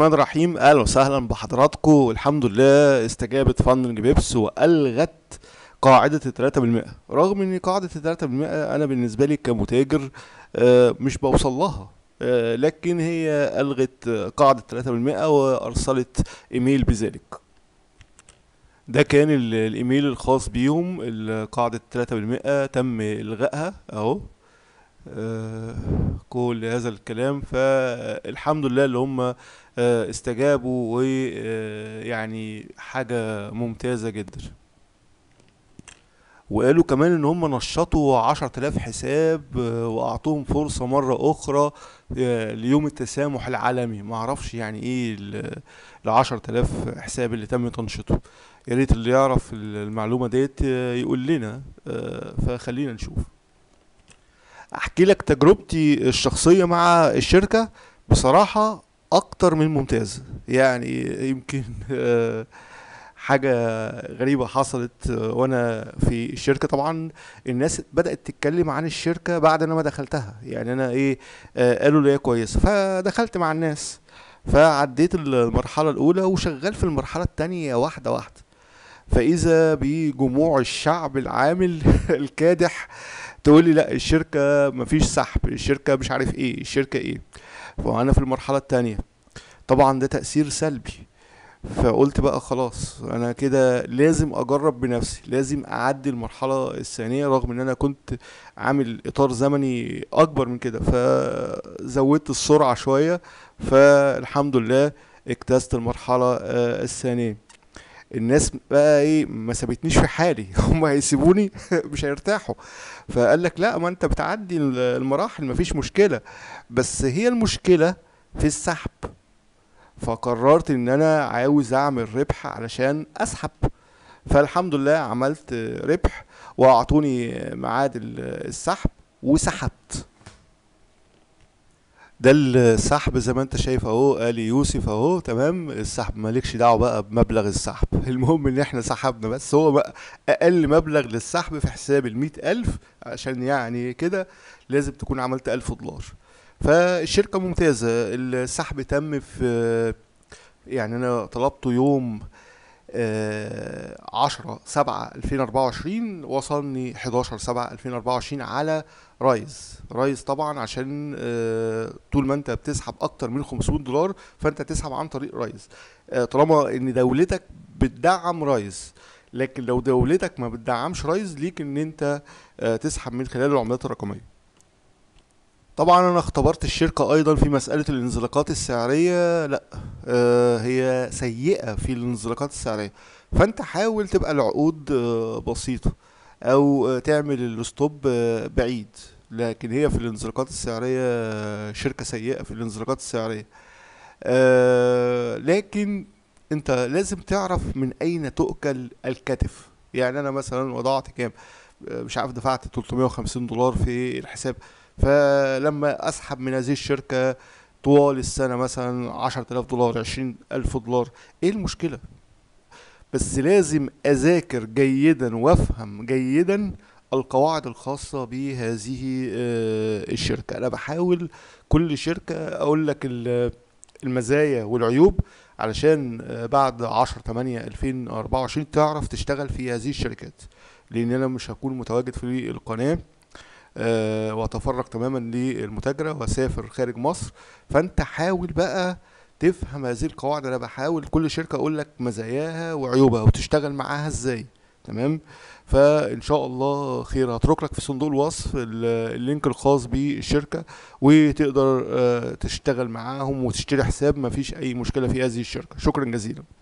الرحمن الرحيم اهلا وسهلا بحضراتكم والحمد لله استجابت فاندنج بيبس والغت قاعدة الثلاثة بالمئة رغم ان قاعدة الثلاثة بالمئة انا بالنسبة لي كمتاجر آه، مش بوصل لها آه، لكن هي الغت قاعدة الثلاثة بالمئة وارسلت ايميل بذلك ده كان الايميل الخاص بيهم قاعدة الثلاثة بالمئة تم الغائها اهو كل آه، هذا الكلام فالحمد لله اللي هم آه، استجابوا ويعني آه، حاجة ممتازة جدا وقالوا كمان ان هم نشطوا عشرة الاف حساب واعطوهم فرصة مرة اخرى ليوم التسامح العالمي معرفش يعني ايه العشرة الاف حساب اللي تم تنشيطه يا ريت اللي يعرف المعلومة ديت يقول لنا فخلينا نشوف احكي لك تجربتي الشخصيه مع الشركه بصراحه اكتر من ممتاز يعني يمكن آه، حاجة غريبة حصلت آه، وأنا في الشركة طبعا الناس بدأت تتكلم عن الشركة بعد أنا ما دخلتها يعني أنا إيه آه، قالوا لي كويسة فدخلت مع الناس فعديت المرحلة الأولى وشغال في المرحلة التانية واحدة واحدة فاذا بجموع الشعب العامل الكادح تقول لي لا الشركه مفيش سحب الشركه مش عارف ايه الشركه ايه فانا في المرحله الثانيه طبعا ده تاثير سلبي فقلت بقى خلاص انا كده لازم اجرب بنفسي لازم اعدي المرحله الثانيه رغم ان انا كنت عامل اطار زمني اكبر من كده فزودت السرعه شويه فالحمد لله اجتزت المرحله آه، الثانيه الناس بقى ايه ما سابتنيش في حالي هم هيسيبوني مش هيرتاحوا فقال لك لا ما انت بتعدي المراحل ما فيش مشكله بس هي المشكله في السحب فقررت ان انا عاوز اعمل ربح علشان اسحب فالحمد لله عملت ربح واعطوني ميعاد السحب وسحبت ده السحب زي ما انت شايف اهو قال يوسف اهو تمام السحب مالكش دعوه بقى بمبلغ السحب المهم ان احنا سحبنا بس هو بقى اقل مبلغ للسحب في حساب ال ألف عشان يعني كده لازم تكون عملت 1000 دولار فالشركه ممتازه السحب تم في يعني انا طلبته يوم 10 7 2024 وصلني 11 7 2024 على رايز رايز طبعا عشان آه، طول ما انت بتسحب اكتر من 500 دولار فانت تسحب عن طريق رايز آه، طالما ان دولتك بتدعم رايز لكن لو دولتك ما بتدعمش رايز ليك ان انت آه، تسحب من خلال العملات الرقميه طبعا انا اختبرت الشركة ايضا في مسألة الانزلاقات السعرية لا آه هي سيئة في الانزلاقات السعرية فانت حاول تبقى العقود آه بسيطة او آه تعمل الستوب آه بعيد لكن هي في الانزلاقات السعرية آه، شركة سيئة في الانزلاقات السعرية آه لكن انت لازم تعرف من اين تؤكل الكتف يعني انا مثلا وضعت كام آه، مش عارف دفعت 350 دولار في الحساب فلما اسحب من هذه الشركه طوال السنه مثلا 10000 دولار 20000 دولار ايه المشكله بس لازم اذاكر جيدا وافهم جيدا القواعد الخاصة بهذه آه، الشركة أنا بحاول كل شركة أقول لك المزايا والعيوب علشان آه، بعد 10 8 2024 تعرف تشتغل في هذه الشركات لأن أنا مش هكون متواجد في القناة آه، واتفرغ تماما للمتاجره واسافر خارج مصر فانت حاول بقى تفهم هذه القواعد انا بحاول كل شركه اقول لك مزاياها وعيوبها وتشتغل معاها ازاي تمام فان شاء الله خير هترك لك في صندوق الوصف اللينك الخاص بالشركه وتقدر آه، تشتغل معاهم وتشتري حساب مفيش اي مشكله في هذه الشركه شكرا جزيلا